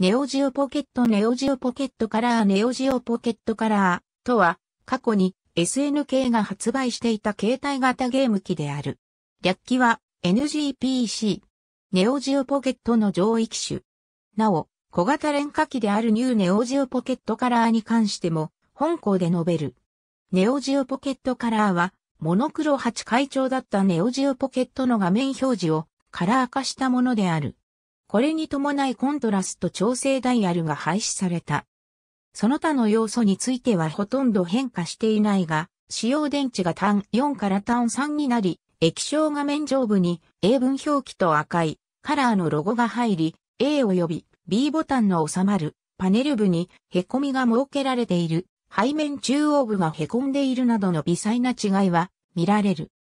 ネオジオポケットネオジオポケットカラーネオジオポケットカラーとは過去に SNK が発売していた携帯型ゲーム機である。略記は NGPC。ネオジオポケットの上位機種。なお、小型廉価機であるニューネオジオポケットカラーに関しても本校で述べる。ネオジオポケットカラーはモノクロ8会調だったネオジオポケットの画面表示をカラー化したものである。これに伴いコントラスト調整ダイヤルが廃止された。その他の要素についてはほとんど変化していないが、使用電池が単4から単3になり、液晶画面上部に英文表記と赤いカラーのロゴが入り、A 及び B ボタンの収まるパネル部に凹みが設けられている。背面中央部が凹んでいるなどの微細な違いは見られる。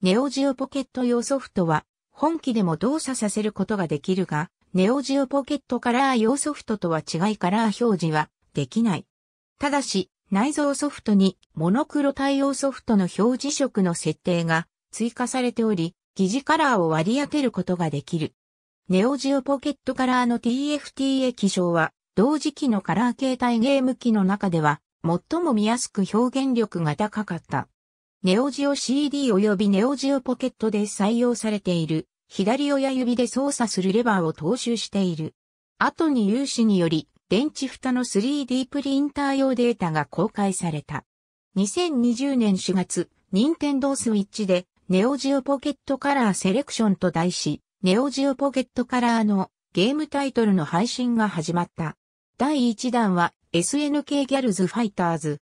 ネオジオポケット用ソフトは本機でも動作させることができるが、ネオジオポケットカラー用ソフトとは違いカラー表示はできない。ただし、内蔵ソフトにモノクロ対応ソフトの表示色の設定が追加されており、疑似カラーを割り当てることができる。ネオジオポケットカラーの TFT 液晶は、同時期のカラー携帯ゲーム機の中では、最も見やすく表現力が高かった。ネオジオ CD 及びネオジオポケットで採用されている左親指で操作するレバーを踏襲している。後に有志により、電池蓋の 3D プリンター用データが公開された。2020年4月、任天堂スイッチで、ネオジオポケットカラーセレクションと題し、ネオジオポケットカラーのゲームタイトルの配信が始まった。第1弾は SNK ギャルズファイターズ。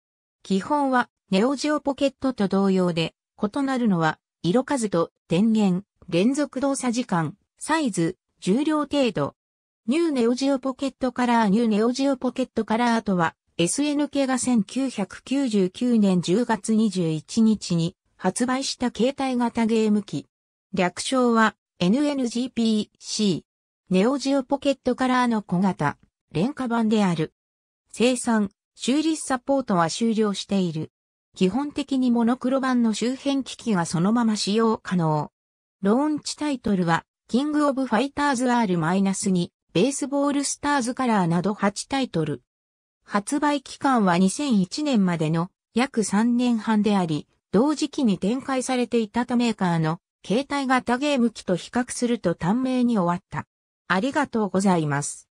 基本はネオジオポケットと同様で、異なるのは色数と電源、連続動作時間、サイズ、重量程度。ニューネオジオポケットカラーニューネオジオポケットカラーとは、SNK が1999年10月21日に発売した携帯型ゲーム機。略称は NNGPC。ネオジオポケットカラーの小型、廉価版である。生産、修理サポートは終了している。基本的にモノクロ版の周辺機器がそのまま使用可能。ローンチタイトルは、キングオブファイターズ R-2、ベースボールスターズカラーなど8タイトル。発売期間は2001年までの約3年半であり、同時期に展開されていたとメーカーの携帯型ゲーム機と比較すると短命に終わった。ありがとうございます。